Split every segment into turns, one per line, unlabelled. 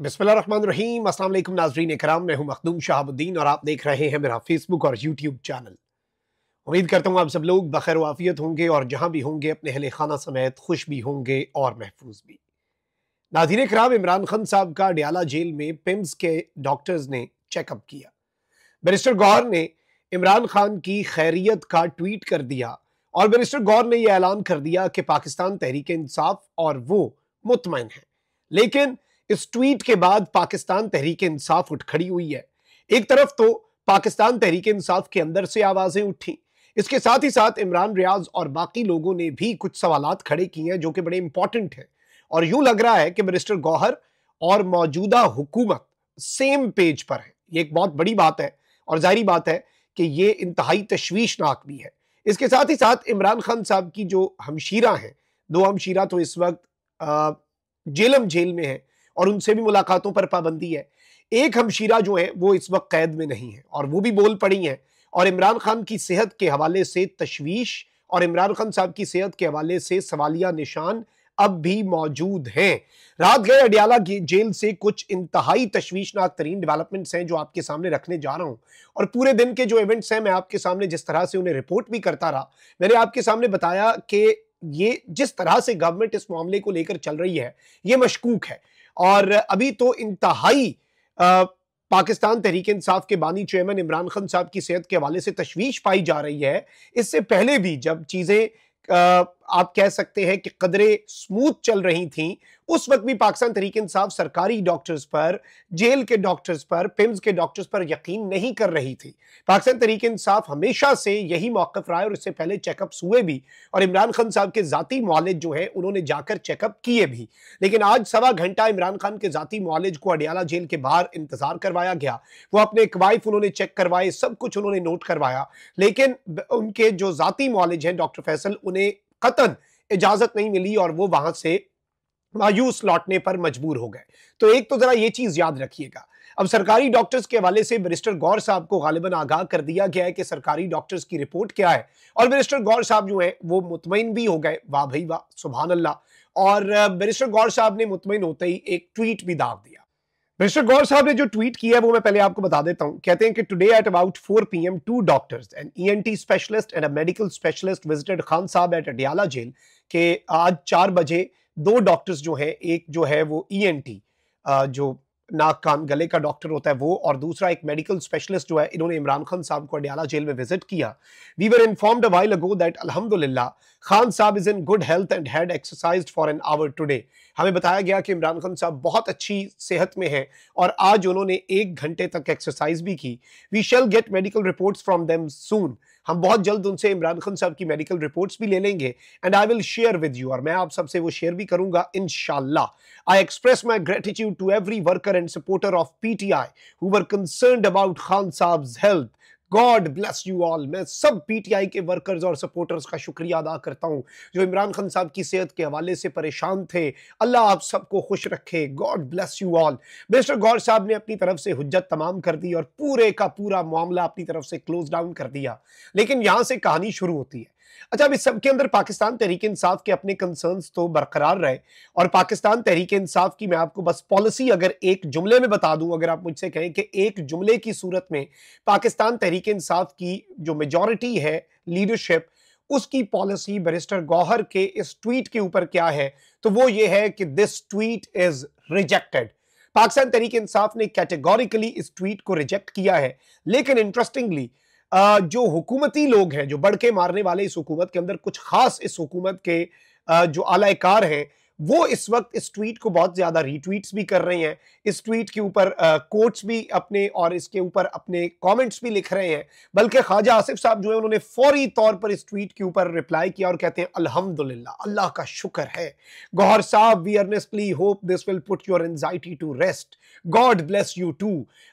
रहीम अस्सलाम नाजरीन कराम मैं हूं मखदूम शहाबुद्दीन और आप देख रहे हैं मेरा फेसबुक और यूट्यूब चैनल उम्मीद करता हूं आप सब लोग बखैर वाफियत होंगे और जहां भी होंगे अपने अहले खाना समेत खुश भी होंगे और महफूज भी नाजीन कराम इमरान खान साहब का डियाला जेल में पिम्स के डॉक्टर्स ने चेकअप किया बैरिस्टर गौर ने इमरान खान की खैरियत का ट्वीट कर दिया और बैरिस्टर गौर ने यह ऐलान कर दिया कि पाकिस्तान तहरीक इंसाफ और वो मुतमिन है लेकिन इस ट्वीट के बाद पाकिस्तान तहरीक इंसाफ उठ खड़ी हुई है एक तरफ तो पाकिस्तान तहरीक इंसाफ के अंदर से आवाज़ें उठी इसके साथ ही साथ इमरान रियाज और बाकी लोगों ने भी कुछ सवाल खड़े किए हैं जो कि बड़े इंपॉर्टेंट हैं और यूं लग रहा है कि मिनिस्टर गौहर और मौजूदा हुकूमत सेम पेज पर है ये एक बहुत बड़ी बात है और जाहिर बात है कि ये इंतहाई तश्वीशनाक भी है इसके साथ ही साथ इमरान खान साहब की जो हमशीरा हैं दो हमशीरा तो इस वक्त जेलम जेल में है और उनसे भी मुलाकातों पर पाबंदी है एक हमशीरा जो है वो इस वक्त कैद में नहीं है और वो भी बोल पड़ी हैं और इमरान खान की सेहत के हवाले से तशवीश और इमरान खान साहब की सेहत के हवाले से सवालिया निशान अब भी मौजूद हैं रात गए अडियाला जेल से कुछ इंतहाई तशवीशनाक तरीन डेवलपमेंट्स हैं जो आपके सामने रखने जा रहा हूं और पूरे दिन के जो इवेंट्स हैं मैं आपके सामने जिस तरह से उन्हें रिपोर्ट भी करता रहा मैंने आपके सामने बताया कि ये जिस तरह से गवर्नमेंट इस मामले को लेकर चल रही है ये मशकूक है और अभी तो इंतहाई पाकिस्तान तहरीक इंसाफ के बानी चेयरमैन इमरान खान साहब की सेहत के हवाले से तशवीश पाई जा रही है इससे पहले भी जब चीज़ें आप कह सकते हैं कि कदरे स्मूथ चल रही थी उस वक्त भी पाकिस्तान तरीक इंसाफ सरकारी डॉक्टर्स पर जेल के डॉक्टर्स पर पिम्स के डॉक्टर्स पर यकीन नहीं कर रही थी पाकिस्तान तरीक इंसाफ हमेशा से यही मौकफ रहा है और इससे पहले चेकअप्स हुए भी और इमरान खान साहब के ज़ाती मालिज जो है उन्होंने जाकर चेकअप किए भी लेकिन आज सवा घंटा इमरान खान के ज़ाती मालिज को अडियाला जेल के बाहर इंतज़ार करवाया गया वो अपने वाइफ उन्होंने चेक करवाए सब कुछ उन्होंने नोट करवाया लेकिन उनके जो जाति मालिज हैं डॉक्टर फैसल उन्हें कतन इजाजत नहीं मिली और वो वहां से मायूस लौटने पर मजबूर हो गए तो एक तो जरा ये चीज याद रखिएगा अब सरकारी डॉक्टर्स के हवाले से मिनिस्टर गौर साहब को गालिबा आगाह कर दिया गया है कि सरकारी डॉक्टर्स की रिपोर्ट क्या है और मिनिस्टर गौर साहब जो है वो मुतमिन भी हो गए वाह भाई वाह सुबह अल्लाह और मिनिस्टर गौर साहब ने मुतमिन होते ही एक ट्वीट भी दाग दिया मिस्टर गौर साहब ने जो ट्वीट किया है वो मैं पहले आपको बता देता हूँ कहते हैं कि today at about 4 PM two doctors an ENT specialist and a medical specialist visited Khan साहब एट अडियाला जेल के आज चार बजे दो डॉक्टर्स जो है एक जो है वो ईएनटी e जो नाक कान गले का डॉक्टर होता है वो और दूसरा एक मेडिकल स्पेशलिस्ट जो है इन्होंने इमरान खान साहब को अडियाला जेल में विजिट किया we were informed a while ago that अल्हम्दुलिल्लाह खान साहब is in good health and had exercise for an hour today हमें बताया गया कि इमरान खान साहब बहुत अच्छी सेहत में है और आज उन्होंने एक घंटे तक एक्सरसाइज भी की we shall get medical report from them soon हम बहुत जल्द उनसे इमरान खान साहब की मेडिकल रिपोर्ट्स भी ले लेंगे and I will share with you और मैं आप सबसे वो शेयर भी करूंगा इनशाला I express my gratitude to every worker and supporter of PTI who were concerned about Khan Saab's health. God bless you all. मैं सब पीटीआई के वर्कर्स और सपोर्टर्स का शुक्रिया अदा करता हूँ जो इमरान खान साहब की सेहत के हवाले से परेशान थे अल्लाह आप सबको खुश रखे God bless you all mister Gohar साहब ने अपनी तरफ से हजत तमाम कर दी और पूरे का पूरा मामला अपनी तरफ से क्लोज डाउन कर दिया लेकिन यहाँ से कहानी शुरू होती है अच्छा अभी सबके अंदर पाकिस्तान तहरीक इंसाफ के अपने कंसर्न तो बरकरार रहे और पाकिस्तान तहरीक इंसाफ की मैं आपको बस पॉलिसी अगर एक जुमले में बता दूं अगर आप मुझसे कहें कि एक जुमले की सूरत में पाकिस्तान तहरीक इंसाफ की जो मेजॉरिटी है लीडरशिप उसकी पॉलिसी बैरिस्टर गौहर के इस ट्वीट के ऊपर क्या है तो वो ये है कि this tweet is rejected Pakistan Tehreek Insaf ने कैटेगोरिकली इस ट्वीट को रिजेक्ट किया है लेकिन इंटरेस्टिंगली जो हुकूमती लोग हैं जो बढ़ के मारने वाले इस हुकूमत के अंदर कुछ खास इस हुकूमत के जो आलाकार हैं वो इस वक्त इस ट्वीट को बहुत ज़्यादा रीट्वीट्स भी कर रहे हैं इस ट्वीट के ऊपर कोट्स भी अपने और इसके ऊपर अपने कमेंट्स भी लिख रहे हैं बल्कि ख्वाजा आसिफ साहब जो है उन्होंने फौरी तौर पर इस ट्वीट के ऊपर रिप्लाई किया और कहते हैं अलहमदिल्ला अल्लाह का शुक्र है गौहर साहब we earnestly hope this will put your anxiety to rest God bless you too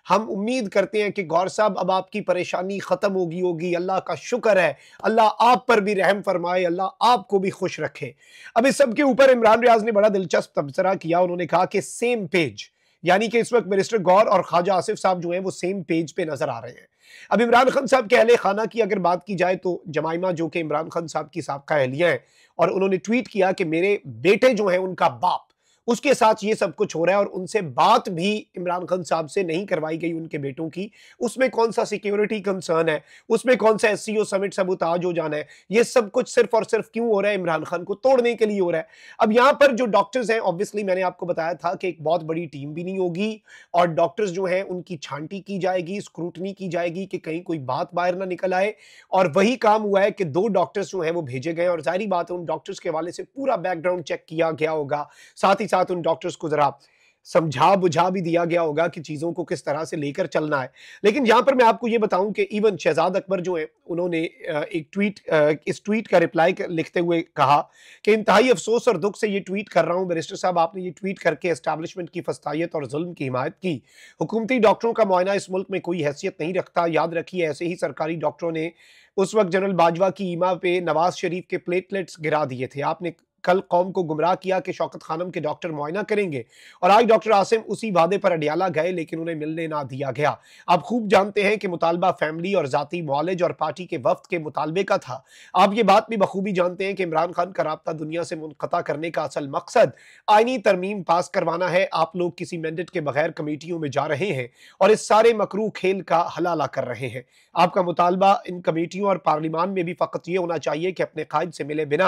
हम उम्मीद करते हैं कि गौर साहब अब आपकी परेशानी ख़त्म होगी होगी अल्लाह का शुक्र है अल्लाह आप पर भी रहम फरमाए अल्लाह आपको भी खुश रखे अब इस सबके ऊपर इमरान फैयाज ने बड़ा दिलचस्प तबसरा किया उन्होंने कहा कि सेम पेज यानी कि इस वक्त मिनिस्टर गौर और ख्वाजा आसिफ साहब जो हैं वो सेम पेज पे नजर आ रहे हैं अब इमरान खान साहब के अहले खाना की अगर बात की जाए तो जमाइमा जो कि इमरान खान साहब की सबका अहलिया है और उन्होंने ट्वीट किया कि मेरे बेटे जो हैं उनका बाप उसके साथ ये सब कुछ हो रहा है और उनसे बात भी इमरान खान साहब से नहीं करवाई गई उनके बेटों की उसमें कौन सा सिक्योरिटी कंसर्न है उसमें कौन सा एस समिट सब उताज हो जाना है ये सब कुछ सिर्फ और सिर्फ क्यों हो रहा है इमरान खान को तोड़ने के लिए हो रहा है अब यहाँ पर जो डॉक्टर्स हैं ऑब्वियसली मैंने आपको बताया था कि एक बहुत बड़ी टीम भी नहीं होगी और डॉक्टर्स जो हैं उनकी छांटी की जाएगी स्क्रूटनी की जाएगी कि कहीं कोई बात बाहर ना निकल आए और वही काम हुआ है कि दो डॉक्टर्स जो हैं वो भेजे गए और जाहरी बात है उन डॉक्टर्स के हवाले से पूरा बैकग्राउंड चेक किया गया होगा साथ ही साथ उन डॉक्टर्स को जरा समझा बुझा भी दिया गया होगा कि चीज़ों को किस तरह से लेकर चलना है लेकिन यहां पर मैं आपको यह बताऊं कि इवन शहजाद अकबर जो है उन्होंने एक ट्वीट इस ट्वीट का रिप्लाई लिखते हुए कहा कि इंतहाई अफसोस और दुख से ये ट्वीट कर रहा हूं बैरिस्टर साहब आपने ये ट्वीट करके इस्टाब्लिशमेंट की फस्तायत और जुल्म की हिमायत की हुकूमती डॉक्टरों का मुआयना इस मुल्क में कोई हैसियत नहीं रखता याद रखिए ऐसे ही सरकारी डॉक्टरों ने उस वक्त जनरल बाजवा की ईमा पे नवाज शरीफ के प्लेटलेट्स गिरा दिए थे आपने कल कौम को गुमराह किया कि शौकत खानम के डॉक्टर मुआयना करेंगे और आज डॉक्टर आसिम उसी वादे पर अडियाला गए लेकिन उन्हें मिलने ना दिया गया आप खूब जानते हैं कि मुतालबा फैमिली और ज़ाती मॉलेज और पार्टी के वफ्त के मुतालबे का था आप ये बात भी बखूबी जानते हैं कि इमरान खान का रबता दुनिया से मुनता करने का असल मकसद आइनी तरमीम पास करवाना है आप लोग किसी मैंडेट के बगैर कमेटियों में जा रहे हैं और इस सारे मकरू खेल का हलाला कर रहे हैं आपका मुतालबा इन कमेटियों और पार्लिमान में भी फ़कत ये होना चाहिए कि अपने कायद से मिले बिना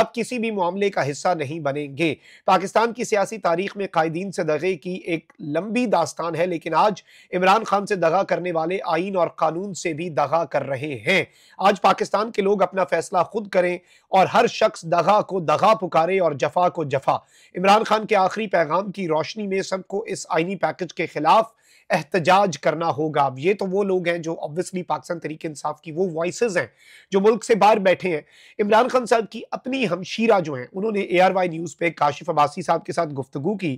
आप किसी भी मामले का हिस्सा नहीं बनेंगे पाकिस्तान की सियासी तारीख में कायदीन से दगे की एक लंबी दास्तान है लेकिन आज इमरान खान से दगा करने वाले आइन और कानून से भी दगा कर रहे हैं आज पाकिस्तान के लोग अपना फैसला खुद करें और हर शख्स दगा को दगा पुकारे और जफा को जफा इमरान खान के आखिरी पैगाम की रोशनी में सबको इस आइनी पैकेज के खिलाफ एहतजाज करना होगा ये तो वो लोग हैं जो ऑब्वियसली पाकिस्तान तरीके इंसाफ की वो वॉइस हैं जो मुल्क से बाहर बैठे हैं इमरान खान साहब की अपनी हमशीरा जो है उन्होंने ए आर वाई न्यूज़ पे काशिफ अबासी साहब के साथ गुफ्तु की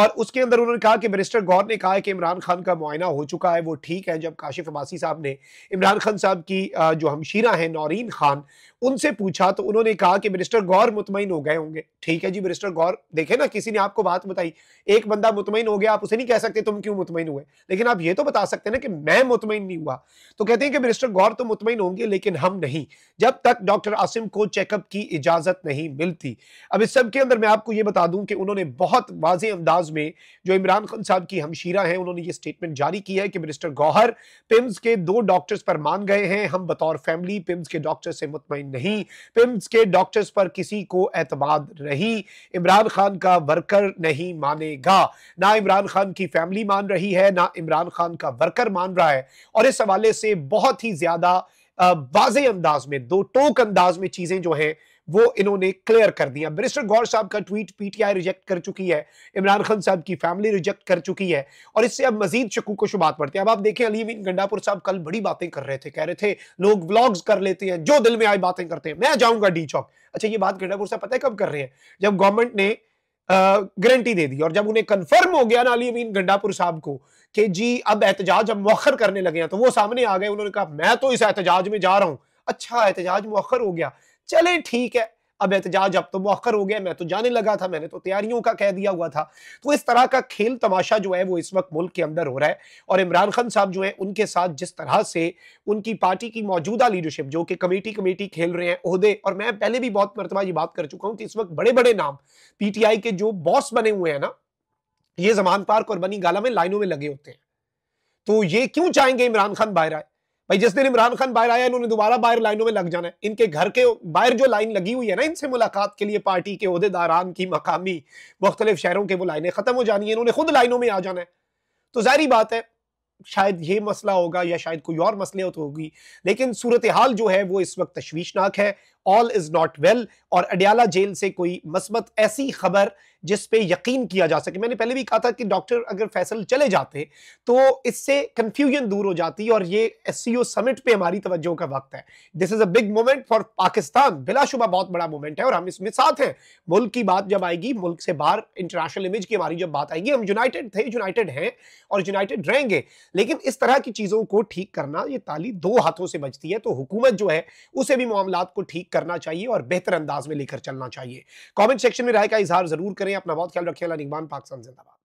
और उसके अंदर उन्होंने कहा कि मिनिस्टर गौर ने कहा है कि इमरान खान का मुआयना हो चुका है वो ठीक है जब काशिफ अबासी साहब ने इमरान खान साहब की जो हमशीरा है नौरीन खान उनसे पूछा तो उन्होंने कहा कि मिनिस्टर गौर मुतमिन हो गए होंगे ठीक है जी मिनिस्टर गौर देखे ना किसी ने आपको बात बताई एक बंदा मुतमिन हो गया आप उसे नहीं कह सकते तुम क्यों मुतमिन हुए लेकिन आप ये तो बता सकते ना कि मैं मुतमिन नहीं हुआ तो कहते हैं कि मिनिस्टर गौर तो मुतमिन होंगे लेकिन हम नहीं जब तक डॉक्टर आसिम को चेकअप की इजाजत नहीं मिलती अब इस सबके अंदर मैं आपको ये बता दूं कि उन्होंने बहुत वाज अंदाज में जो इमरान खान साहब की हमशीरा है उन्होंने ये स्टेटमेंट जारी किया है कि मिनिस्टर गौहर पिम्स के दो डॉक्टर्स पर मान गए हैं हम बतौर फैमिली पिम्स के डॉक्टर से मुतमिन नहीं पिम्स के डॉक्टर्स पर किसी को एतमाद नहीं इमरान खान का वर्कर नहीं मानेगा ना इमरान खान की फैमिली मान रही है ना इमरान खान का वर्कर मान रहा है और इस हवाले से बहुत ही ज़्यादा वाजे अंदाज में दो टोक अंदाज में चीज़ें जो है वो इन्होंने क्लियर कर दिया मिनिस्टर गौर साहब का ट्वीट पीटीआई रिजेक्ट कर चुकी है इमरान खान साहब की फैमिली रिजेक्ट कर चुकी है और इससे अब मजीद शकू को शुबात पड़ते हैं अब आप देखें अलीविन गंडापुर साहब कल बड़ी बातें कर रहे थे कह रहे थे लोग ब्लॉग्स कर लेते हैं जो दिल में आई बातें करते हैं मैं जाऊंगा डी चौक अच्छा ये बात गंडापुर साहब पता है कब कर रहे हैं जब गवर्नमेंट ने गारंटी दे दी और जब उन्हें कन्फर्म हो गया ना अली अमीन गंडापुर साहब को कि जी अब एहतजाज हम मौखर करने लगे हैं तो वो सामने आ गए उन्होंने कहा मैं तो इस एहतजाज में जा रहा हूँ अच्छा एहतजाज मौखर हो गया चले ठीक है अब एहतजाज अब तो मौखर हो गया मैं तो जाने लगा था मैंने तो तैयारियों का कह दिया हुआ था तो इस तरह का खेल तमाशा जो है वो इस वक्त मुल्क के अंदर हो रहा है और इमरान खान साहब जो है उनके साथ जिस तरह से उनकी पार्टी की मौजूदा लीडरशिप जो कि कमेटी कमेटी खेल रहे हैं अहदे और मैं पहले भी बहुत मरतबा ये बात कर चुका हूँ कि इस वक्त बड़े बड़े नाम पी के जो बॉस बने हुए हैं ना ये जमान पार्क और बनी गाला में लाइनों में लगे होते हैं तो ये क्यों चाहेंगे इमरान खान बाहर आए भाई जिस दिन इमरान खान बाहर आया इन्होंने दोबारा बाहर लाइनों में लग जाना है इनके घर के बाहर जो लाइन लगी हुई है ना इनसे मुलाकात के लिए पार्टी के अहदेदारान की मकामी मुख्तलिफ शहरों के वो लाइनें ख़त्म हो जानी है इन्होंने खुद लाइनों में आ जाना है तो जहरी बात है शायद ये मसला होगा या शायद कोई और मसले हो तो होगी लेकिन सूरत हाल जो है वो इस वक्त तशवीशनाक है ऑल इज़ नॉट वेल और अडियाला जेल से कोई मस्बत ऐसी खबर जिस पे यकीन किया जा सके मैंने पहले भी कहा था कि डॉक्टर अगर फैसल चले जाते तो इससे कंफ्यूजन दूर हो जाती और ये एस समिट पे हमारी तवज्जो का वक्त है this is a big moment for Pakistan बिलाशुबा बहुत बड़ा मोमेंट है और हम इसमें साथ हैं मुल्क की बात जब आएगी मुल्क से बाहर इंटरनेशनल इमेज की हमारी जब बात आएगी हम यूनाइटेड थे यूनाइटेड हैं और यूनाइटेड रहेंगे लेकिन इस तरह की चीज़ों को ठीक करना ये ताली दो हाथों से बचती है तो हुकूमत जो है उसे भी मामला को ठीक करना चाहिए और बेहतर अंदाज में लेकर चलना चाहिए कॉमेंट सेक्शन में राय का इजहार जरूर करें करें अपना बहुत ख्याल रखें निगबान पाकिस्तान जिंदाबाद